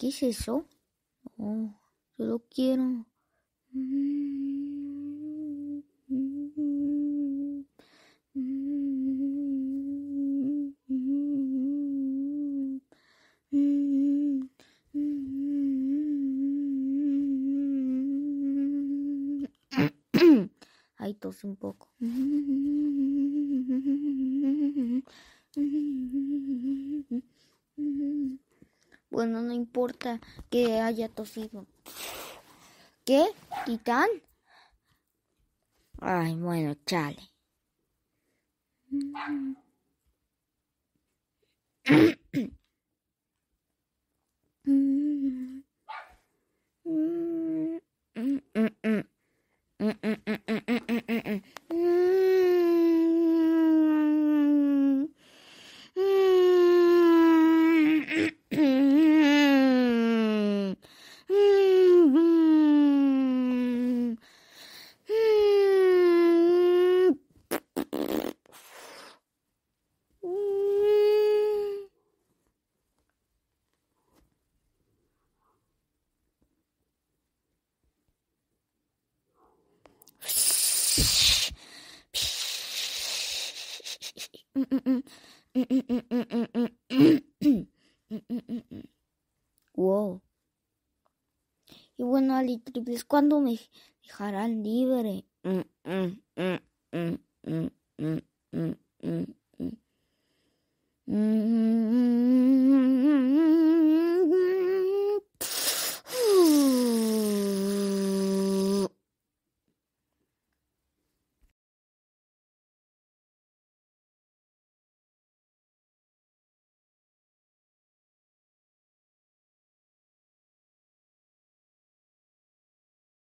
¿Qué es eso? Oh, yo lo quiero. Ahí tos un poco. Bueno, no importa que haya tosido. ¿Qué? ¿Titán? Ay, bueno, chale. wow. Y bueno, Ali Triples, ¿cuándo me dejarán libre?